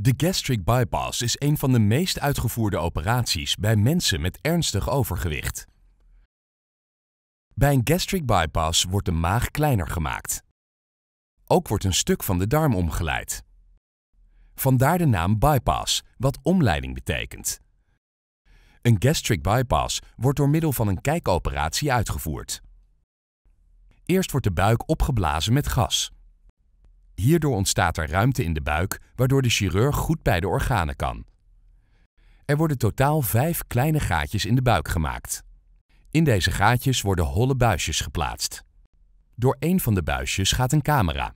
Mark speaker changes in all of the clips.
Speaker 1: De gastric bypass is een van de meest uitgevoerde operaties bij mensen met ernstig overgewicht. Bij een gastric bypass wordt de maag kleiner gemaakt. Ook wordt een stuk van de darm omgeleid. Vandaar de naam bypass, wat omleiding betekent. Een gastric bypass wordt door middel van een kijkoperatie uitgevoerd. Eerst wordt de buik opgeblazen met gas. Hierdoor ontstaat er ruimte in de buik, waardoor de chirurg goed bij de organen kan. Er worden totaal vijf kleine gaatjes in de buik gemaakt. In deze gaatjes worden holle buisjes geplaatst. Door een van de buisjes gaat een camera.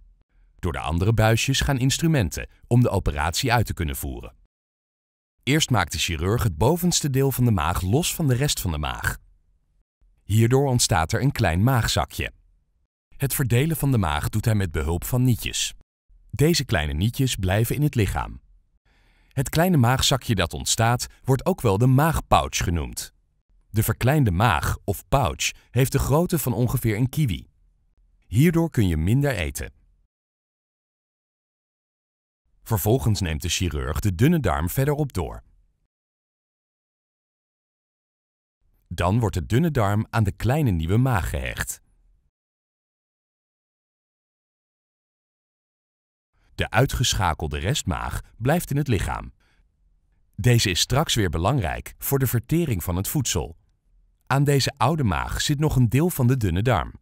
Speaker 1: Door de andere buisjes gaan instrumenten om de operatie uit te kunnen voeren. Eerst maakt de chirurg het bovenste deel van de maag los van de rest van de maag. Hierdoor ontstaat er een klein maagzakje. Het verdelen van de maag doet hij met behulp van nietjes. Deze kleine nietjes blijven in het lichaam. Het kleine maagzakje dat ontstaat wordt ook wel de maagpouch genoemd. De verkleinde maag of pouch heeft de grootte van ongeveer een kiwi. Hierdoor kun je minder eten. Vervolgens neemt de chirurg de dunne darm verderop door. Dan wordt de dunne darm aan de kleine nieuwe maag gehecht. De uitgeschakelde restmaag blijft in het lichaam. Deze is straks weer belangrijk voor de vertering van het voedsel. Aan deze oude maag zit nog een deel van de dunne darm.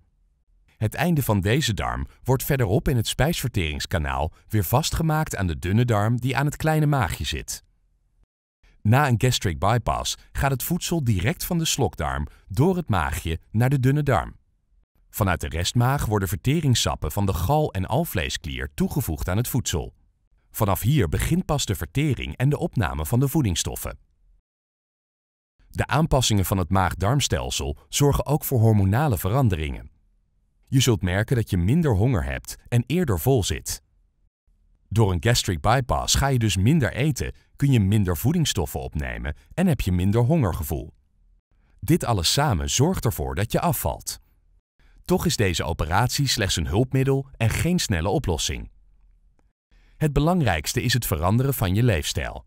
Speaker 1: Het einde van deze darm wordt verderop in het spijsverteringskanaal weer vastgemaakt aan de dunne darm die aan het kleine maagje zit. Na een gastric bypass gaat het voedsel direct van de slokdarm door het maagje naar de dunne darm. Vanuit de restmaag worden verteringssappen van de gal- en alvleesklier toegevoegd aan het voedsel. Vanaf hier begint pas de vertering en de opname van de voedingsstoffen. De aanpassingen van het maag-darmstelsel zorgen ook voor hormonale veranderingen. Je zult merken dat je minder honger hebt en eerder vol zit. Door een gastric bypass ga je dus minder eten, kun je minder voedingsstoffen opnemen en heb je minder hongergevoel. Dit alles samen zorgt ervoor dat je afvalt. Toch is deze operatie slechts een hulpmiddel en geen snelle oplossing. Het belangrijkste is het veranderen van je leefstijl.